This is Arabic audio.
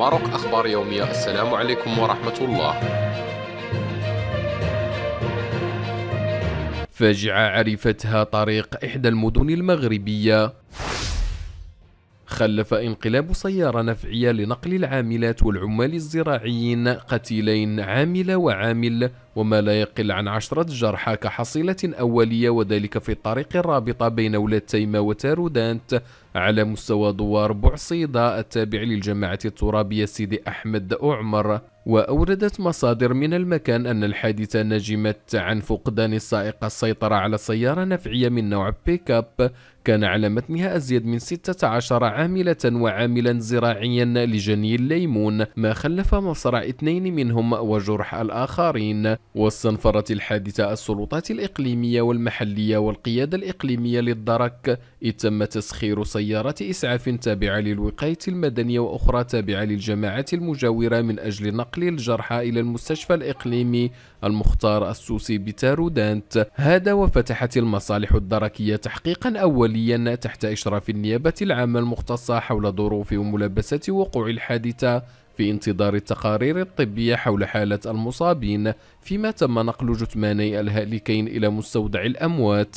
ماروك أخبار يومية السلام عليكم ورحمة الله فاجعة عرفتها طريق إحدى المدن المغربية خلف انقلاب سيارة نفعية لنقل العاملات والعمال الزراعيين قتيلين عامل وعامل وما لا يقل عن عشرة جرحى كحصيلة أولية وذلك في الطريق الرابطة بين ولادتيما وتارودانت على مستوى دوار بوعصيدة التابع للجماعة الترابية سيدي أحمد أعمر وأوردت مصادر من المكان أن الحادثة نجمت عن فقدان السائق السيطرة على سيارة نفعية من نوع بيكاب كان على متنها أزيد من 16 عاملة وعاملا زراعيا لجني الليمون ما خلف مصرع اثنين منهم وجرح الآخرين واستنفرت الحادثة السلطات الإقليمية والمحلية والقيادة الإقليمية للدرك إذ تم تسخير سيارات إسعاف تابعة للوقاية المدنية وأخرى تابعة للجماعات المجاورة من أجل نقل الجرحى إلى المستشفى الإقليمي المختار السوسي بتارودانت هذا وفتحت المصالح الدركية تحقيقا أوليا تحت إشراف النيابة العامة المختصة حول ظروف وملابسات وقوع الحادثة في انتظار التقارير الطبية حول حالة المصابين فيما تم نقل جثماني الهالكين إلى مستودع الأموات